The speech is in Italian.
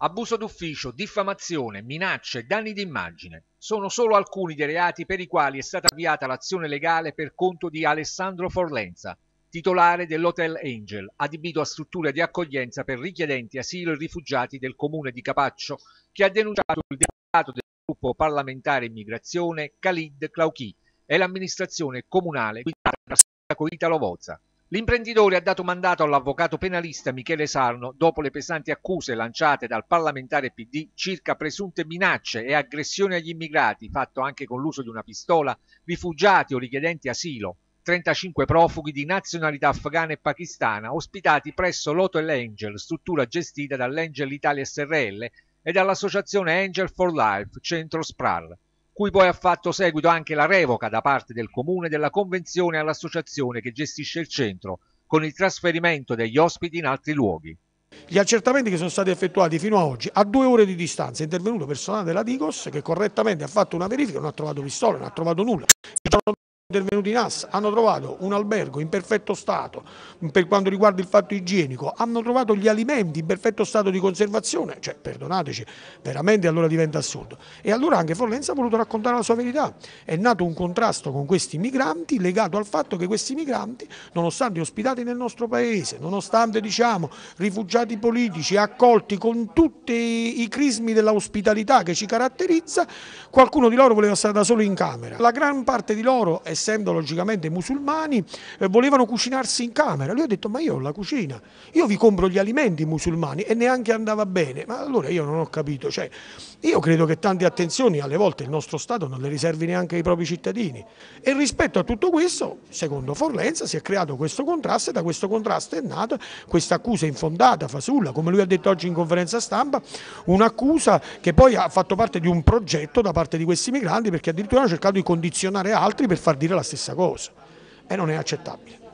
Abuso d'ufficio, diffamazione, minacce, danni d'immagine sono solo alcuni dei reati per i quali è stata avviata l'azione legale per conto di Alessandro Forlenza, titolare dell'Hotel Angel, adibito a strutture di accoglienza per richiedenti asilo e rifugiati del comune di Capaccio, che ha denunciato il deputato del gruppo parlamentare immigrazione Khalid Clauchi e l'amministrazione comunale guidata da Italo Vozza. L'imprenditore ha dato mandato all'avvocato penalista Michele Sarno dopo le pesanti accuse lanciate dal parlamentare PD circa presunte minacce e aggressioni agli immigrati, fatto anche con l'uso di una pistola, rifugiati o richiedenti asilo, 35 profughi di nazionalità afghana e pakistana ospitati presso l'Hotel Angel, struttura gestita dall'Angel Italia SRL e dall'associazione Angel for Life, centro SPRAL cui poi ha fatto seguito anche la revoca da parte del comune della convenzione all'associazione che gestisce il centro, con il trasferimento degli ospiti in altri luoghi. Gli accertamenti che sono stati effettuati fino ad oggi, a due ore di distanza, è intervenuto personale della Digos che correttamente ha fatto una verifica, non ha trovato pistole, non ha trovato nulla intervenuti in AS hanno trovato un albergo in perfetto stato mm, per quanto riguarda il fatto igienico, hanno trovato gli alimenti in perfetto stato di conservazione, cioè perdonateci, veramente allora diventa assurdo. E allora anche Forlenza ha voluto raccontare la sua verità, è nato un contrasto con questi migranti legato al fatto che questi migranti, nonostante ospitati nel nostro paese, nonostante diciamo rifugiati politici, accolti con tutti i crismi dell'ospitalità che ci caratterizza, qualcuno di loro voleva stare da solo in camera, la gran parte di loro è essendo logicamente musulmani, eh, volevano cucinarsi in camera. Lui ha detto ma io ho la cucina, io vi compro gli alimenti musulmani e neanche andava bene. Ma allora io non ho capito, cioè, io credo che tante attenzioni alle volte il nostro Stato non le riservi neanche ai propri cittadini. E rispetto a tutto questo, secondo Forlenza, si è creato questo contrasto e da questo contrasto è nata questa accusa infondata, fasulla, come lui ha detto oggi in conferenza stampa, un'accusa che poi ha fatto parte di un progetto da parte di questi migranti perché addirittura hanno cercato di condizionare altri per far diventare dire la stessa cosa e non è accettabile.